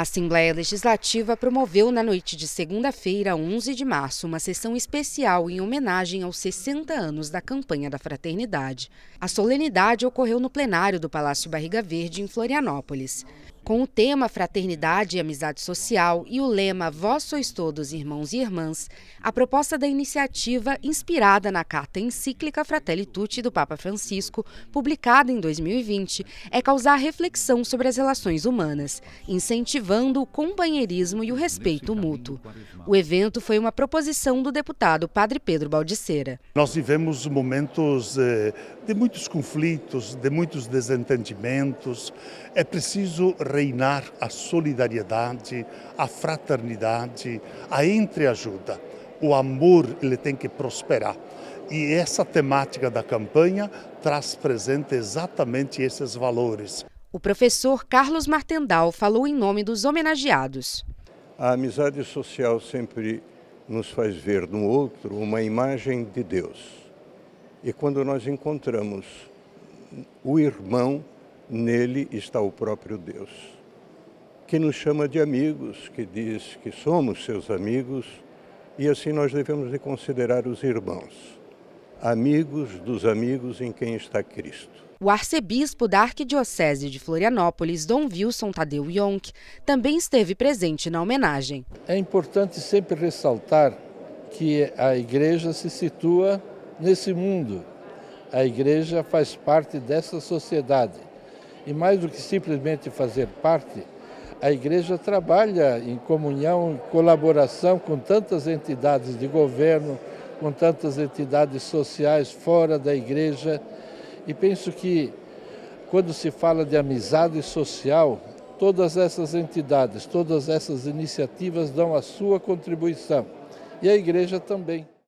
A Assembleia Legislativa promoveu na noite de segunda-feira, 11 de março, uma sessão especial em homenagem aos 60 anos da campanha da fraternidade. A solenidade ocorreu no plenário do Palácio Barriga Verde, em Florianópolis. Com o tema Fraternidade e Amizade Social e o lema Vós sois todos irmãos e irmãs, a proposta da iniciativa, inspirada na carta encíclica Fratelli Tutti do Papa Francisco, publicada em 2020, é causar reflexão sobre as relações humanas, incentivando o companheirismo e o respeito mútuo. O evento foi uma proposição do deputado Padre Pedro Baldiceira. Nós vivemos momentos eh, de muitos conflitos, de muitos desentendimentos. É preciso reinar a solidariedade, a fraternidade, a entreajuda. O amor ele tem que prosperar. E essa temática da campanha traz presente exatamente esses valores. O professor Carlos Martendal falou em nome dos homenageados. A amizade social sempre nos faz ver no outro uma imagem de Deus. E quando nós encontramos o irmão nele está o próprio Deus, que nos chama de amigos, que diz que somos seus amigos e assim nós devemos de considerar os irmãos, amigos dos amigos em quem está Cristo. O arcebispo da Arquidiocese de Florianópolis, Dom Wilson Tadeu Yonk, também esteve presente na homenagem. É importante sempre ressaltar que a igreja se situa nesse mundo. A igreja faz parte dessa sociedade. E mais do que simplesmente fazer parte, a igreja trabalha em comunhão, em colaboração com tantas entidades de governo, com tantas entidades sociais fora da igreja. E penso que quando se fala de amizade social, todas essas entidades, todas essas iniciativas dão a sua contribuição. E a igreja também.